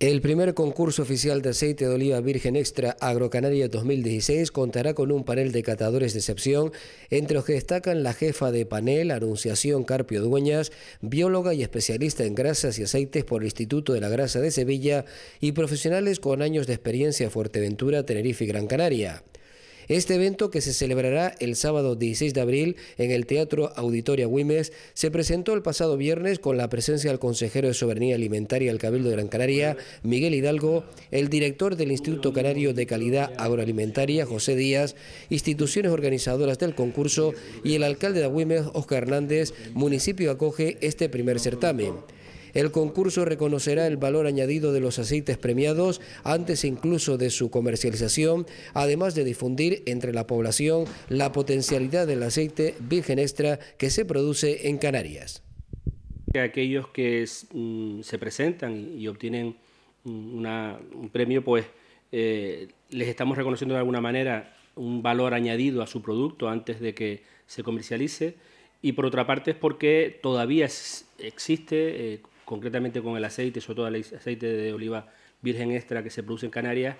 El primer concurso oficial de aceite de oliva virgen extra Agrocanaria 2016 contará con un panel de catadores de excepción, entre los que destacan la jefa de panel, Anunciación Carpio Dueñas, bióloga y especialista en grasas y aceites por el Instituto de la Grasa de Sevilla y profesionales con años de experiencia Fuerteventura, Tenerife y Gran Canaria. Este evento, que se celebrará el sábado 16 de abril en el Teatro Auditoria Güimes, se presentó el pasado viernes con la presencia del consejero de Soberanía Alimentaria del Cabildo de Gran Canaria, Miguel Hidalgo, el director del Instituto Canario de Calidad Agroalimentaria, José Díaz, instituciones organizadoras del concurso y el alcalde de Güimes, Oscar Hernández, municipio acoge este primer certamen. El concurso reconocerá el valor añadido de los aceites premiados antes incluso de su comercialización, además de difundir entre la población la potencialidad del aceite virgen extra que se produce en Canarias. Aquellos que mm, se presentan y obtienen mm, un premio, pues eh, les estamos reconociendo de alguna manera un valor añadido a su producto antes de que se comercialice y por otra parte es porque todavía existe eh, concretamente con el aceite, sobre todo el aceite de oliva virgen extra que se produce en Canarias,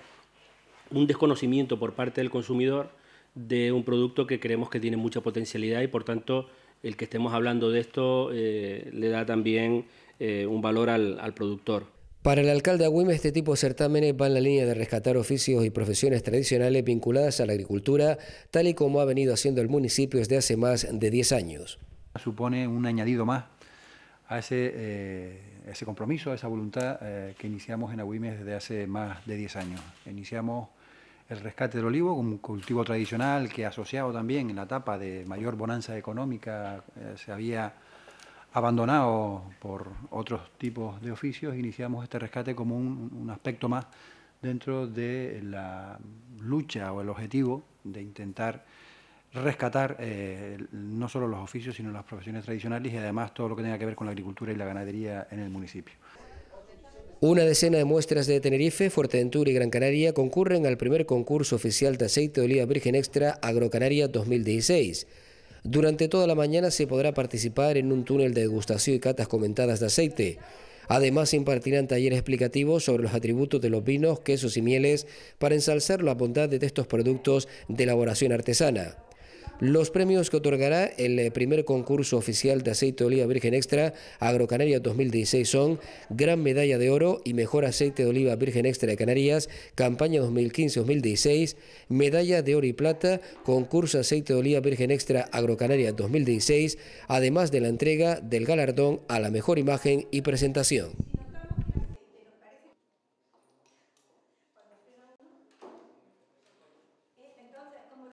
un desconocimiento por parte del consumidor de un producto que creemos que tiene mucha potencialidad y por tanto el que estemos hablando de esto eh, le da también eh, un valor al, productor. Para el alcalde Agüime, este tipo de certámenes va en la línea de rescatar oficios y profesiones tradicionales vinculadas a la agricultura, tal y como ha venido haciendo el municipio desde hace más de 10 años. Supone un añadido más a ese, eh, ese compromiso, a esa voluntad eh, que iniciamos en Agüimes desde hace más de 10 años. Iniciamos el rescate del olivo como un cultivo tradicional que asociado también en la etapa de mayor bonanza económica eh, se había abandonado por otros tipos de oficios, iniciamos este rescate como un aspecto más dentro de la lucha o el objetivo de intentar rescatar eh, no solo los oficios, sino las profesiones tradicionales y además todo lo que tenga que ver con la agricultura y la ganadería en el municipio. Una decena de muestras de Tenerife, Fuerteventura y Gran Canaria concurren al primer concurso oficial de aceite de oliva virgen extra Agrocanaria 2016. Durante toda la mañana se podrá participar en un túnel de degustación y catas comentadas de aceite. Además, impartirán talleres explicativos sobre los atributos de los vinos, quesos y mieles para ensalzar la bondad de estos productos de elaboración artesana. Los premios que otorgará el eh, primer concurso oficial de aceite de oliva virgen extra Agrocanaria 2016 son Gran Medalla de Oro y Mejor Aceite de Oliva Virgen Extra de Canarias, Campaña 2015-2016, Medalla de Oro y Plata, Concurso Aceite de Oliva Virgen Extra Agrocanaria 2016, además de la entrega del galardón a la mejor imagen y presentación.